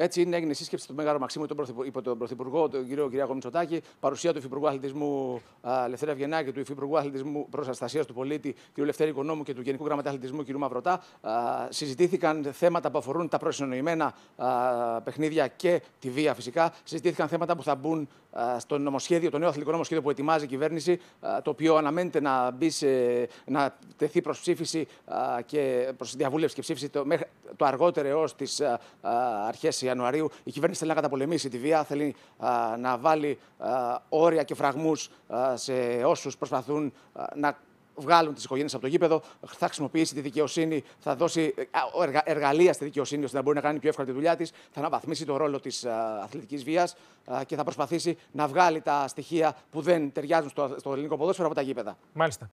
Έτσι είναι, έγινε σύσκεψη του Μέγαρο Μαξίμου υπό τον Πρωθυπουργό, τον κύριο Κυριάκο Μητσοτάκη, παρουσία του Υφυπουργού Αθλητισμού Λευθέρα Βιενάκη του Υφυπουργού Αθλητισμού Προστασίας του Πολίτη, κ. Λευτέρη Οικονόμου και του Γενικού Γραμματέα Αθλητισμού κ. Μαυρωτά. Συζητήθηκαν θέματα που αφορούν τα προσυνοημένα παιχνίδια και τη βία φυσικά. Συζητήθηκαν θέματα που θα μπουν στο νομοσχέδιο, το νέο αθλητικό νομοσχέδιο που ετοιμάζει η κυβέρνηση, το οποίο αναμένεται να, μπει σε, να τεθεί προς ψήφιση και προς διαβούλευση και ψήφιση το, το αργότερο έως τις αρχές Ιανουαρίου η κυβέρνηση θέλει να καταπολεμήσει τη βία, θέλει α, να βάλει όρια και φραγμούς σε όσους προσπαθούν να βγάλουν τις οικογένειες από το γήπεδο, θα χρησιμοποιήσει τη δικαιοσύνη, θα δώσει εργαλεία στη δικαιοσύνη ώστε να μπορεί να κάνει πιο εύκολα τη δουλειά της, θα αναβαθμίσει το ρόλο της αθλητικής βίας και θα προσπαθήσει να βγάλει τα στοιχεία που δεν ταιριάζουν στο, στο ελληνικό ποδόσφαιρο από τα γήπεδα. Μάλιστα.